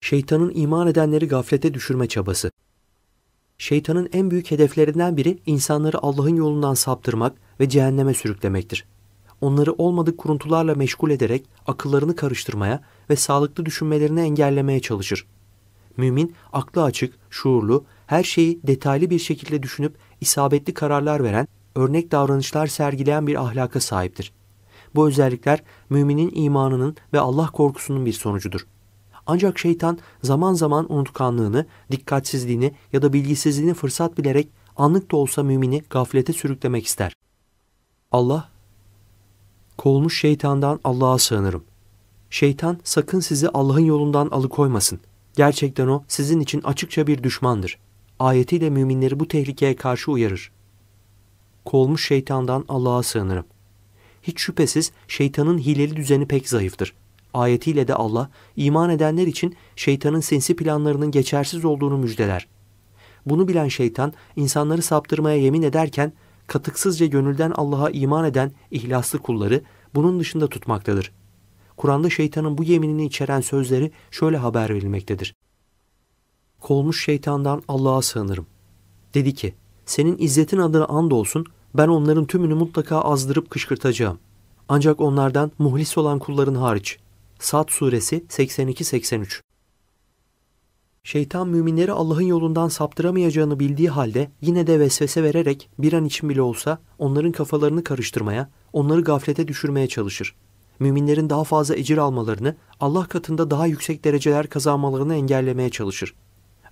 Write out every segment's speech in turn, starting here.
şeytanın iman edenleri gaflete düşürme çabası. Şeytanın en büyük hedeflerinden biri insanları Allah'ın yolundan saptırmak ve cehenneme sürüklemektir. Onları olmadık kuruntularla meşgul ederek akıllarını karıştırmaya ve sağlıklı düşünmelerini engellemeye çalışır. Mümin aklı açık, şuurlu, her şeyi detaylı bir şekilde düşünüp isabetli kararlar veren, örnek davranışlar sergileyen bir ahlaka sahiptir. Bu özellikler müminin imanının ve Allah korkusunun bir sonucudur. Ancak şeytan zaman zaman unutkanlığını, dikkatsizliğini ya da bilgisizliğini fırsat bilerek anlık da olsa mümini gaflete sürüklemek ister. Allah, kovulmuş şeytandan Allah'a sığınırım. Şeytan sakın sizi Allah'ın yolundan alıkoymasın. Gerçekten o sizin için açıkça bir düşmandır. Ayetiyle müminleri bu tehlikeye karşı uyarır. Kovulmuş şeytandan Allah'a sığınırım. Hiç şüphesiz şeytanın hileli düzeni pek zayıftır. Ayetiyle de Allah iman edenler için şeytanın sinsi planlarının geçersiz olduğunu müjdeler. Bunu bilen şeytan insanları saptırmaya yemin ederken katıksızca gönülden Allah'a iman eden ihlaslı kulları bunun dışında tutmaktadır. Kur'an'da şeytanın bu yeminini içeren sözleri şöyle haber verilmektedir. Kolmuş şeytandan Allah'a sığınırım. Dedi ki, senin izzetin adına and olsun ben onların tümünü mutlaka azdırıp kışkırtacağım. Ancak onlardan muhlis olan kulların hariç.'' Sad suresi 82-83 Şeytan müminleri Allah'ın yolundan saptıramayacağını bildiği halde yine de vesvese vererek bir an için bile olsa onların kafalarını karıştırmaya, onları gaflete düşürmeye çalışır. Müminlerin daha fazla ecir almalarını, Allah katında daha yüksek dereceler kazanmalarını engellemeye çalışır.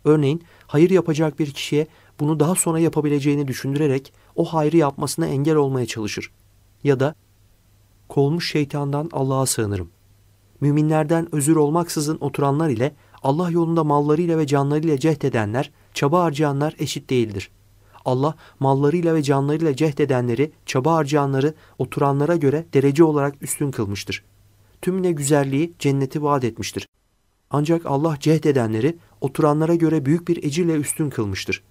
Örneğin hayır yapacak bir kişiye bunu daha sonra yapabileceğini düşündürerek o hayrı yapmasına engel olmaya çalışır. Ya da kolmuş şeytandan Allah'a sığınırım müminlerden özür olmaksızın oturanlar ile Allah yolunda mallarıyla ve canlarıyla cehd edenler, çaba harcayanlar eşit değildir. Allah mallarıyla ve canlarıyla cehd edenleri, çaba harcayanları oturanlara göre derece olarak üstün kılmıştır. Tümüne güzelliği, cenneti vaat etmiştir. Ancak Allah cehd edenleri oturanlara göre büyük bir ecirle üstün kılmıştır.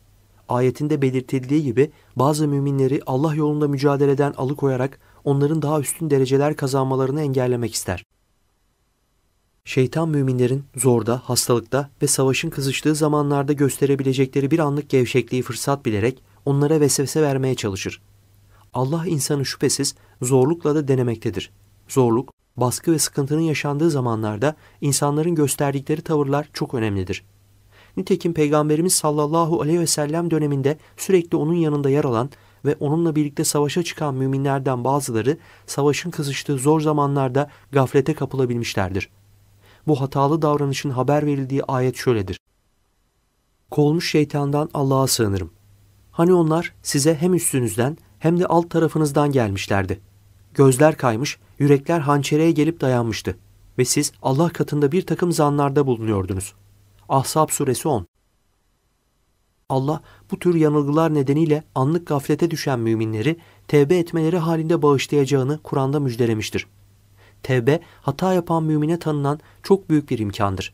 Ayetinde belirtildiği gibi bazı müminleri Allah yolunda mücadeleden alıkoyarak onların daha üstün dereceler kazanmalarını engellemek ister şeytan müminlerin zorda, hastalıkta ve savaşın kızıştığı zamanlarda gösterebilecekleri bir anlık gevşekliği fırsat bilerek onlara vesvese vermeye çalışır. Allah insanı şüphesiz zorlukla da denemektedir. Zorluk, baskı ve sıkıntının yaşandığı zamanlarda insanların gösterdikleri tavırlar çok önemlidir. Nitekim Peygamberimiz sallallahu aleyhi ve sellem döneminde sürekli onun yanında yer alan ve onunla birlikte savaşa çıkan müminlerden bazıları savaşın kızıştığı zor zamanlarda gaflete kapılabilmişlerdir bu hatalı davranışın haber verildiği ayet şöyledir. Kovulmuş şeytandan Allah'a sığınırım. Hani onlar size hem üstünüzden hem de alt tarafınızdan gelmişlerdi. Gözler kaymış, yürekler hançereye gelip dayanmıştı. Ve siz Allah katında bir takım zanlarda bulunuyordunuz. Ahzab suresi 10 Allah bu tür yanılgılar nedeniyle anlık gaflete düşen müminleri tevbe etmeleri halinde bağışlayacağını Kur'an'da müjdelemiştir tevbe hata yapan mümine tanınan çok büyük bir imkandır.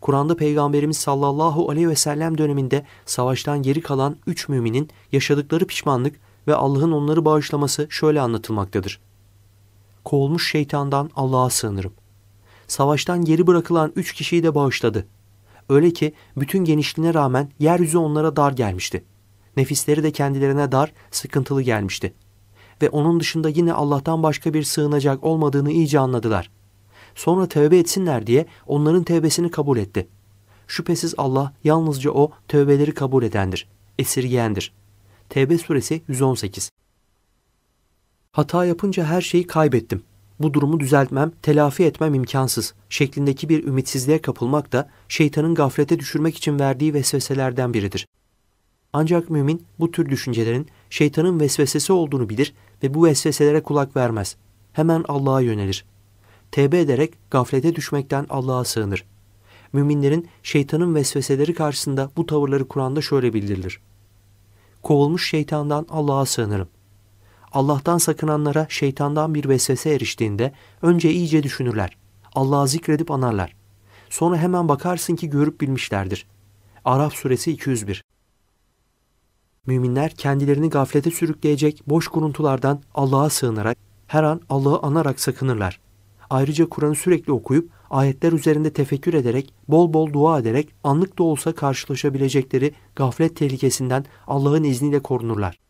Kur'an'da Peygamberimiz sallallahu aleyhi ve sellem döneminde savaştan geri kalan üç müminin yaşadıkları pişmanlık ve Allah'ın onları bağışlaması şöyle anlatılmaktadır. Kovulmuş şeytandan Allah'a sığınırım. Savaştan geri bırakılan üç kişiyi de bağışladı. Öyle ki bütün genişliğine rağmen yeryüzü onlara dar gelmişti. Nefisleri de kendilerine dar, sıkıntılı gelmişti ve onun dışında yine Allah'tan başka bir sığınacak olmadığını iyice anladılar. Sonra tövbe etsinler diye onların tövbesini kabul etti. Şüphesiz Allah yalnızca o tövbeleri kabul edendir, esirgeyendir. Tevbe suresi 118 Hata yapınca her şeyi kaybettim. Bu durumu düzeltmem, telafi etmem imkansız şeklindeki bir ümitsizliğe kapılmak da şeytanın gaflete düşürmek için verdiği vesveselerden biridir. Ancak mümin bu tür düşüncelerin şeytanın vesvesesi olduğunu bilir ve bu vesveselere kulak vermez. Hemen Allah'a yönelir. Tevbe ederek gaflete düşmekten Allah'a sığınır. Müminlerin şeytanın vesveseleri karşısında bu tavırları Kur'an'da şöyle bildirilir. Kovulmuş şeytandan Allah'a sığınırım. Allah'tan sakınanlara şeytandan bir vesvese eriştiğinde önce iyice düşünürler. Allah'ı zikredip anarlar. Sonra hemen bakarsın ki görüp bilmişlerdir. Araf suresi 201 Müminler kendilerini gaflete sürükleyecek boş kuruntulardan Allah'a sığınarak her an Allah'ı anarak sakınırlar. Ayrıca Kur'an'ı sürekli okuyup ayetler üzerinde tefekkür ederek, bol bol dua ederek anlık da olsa karşılaşabilecekleri gaflet tehlikesinden Allah'ın izniyle korunurlar.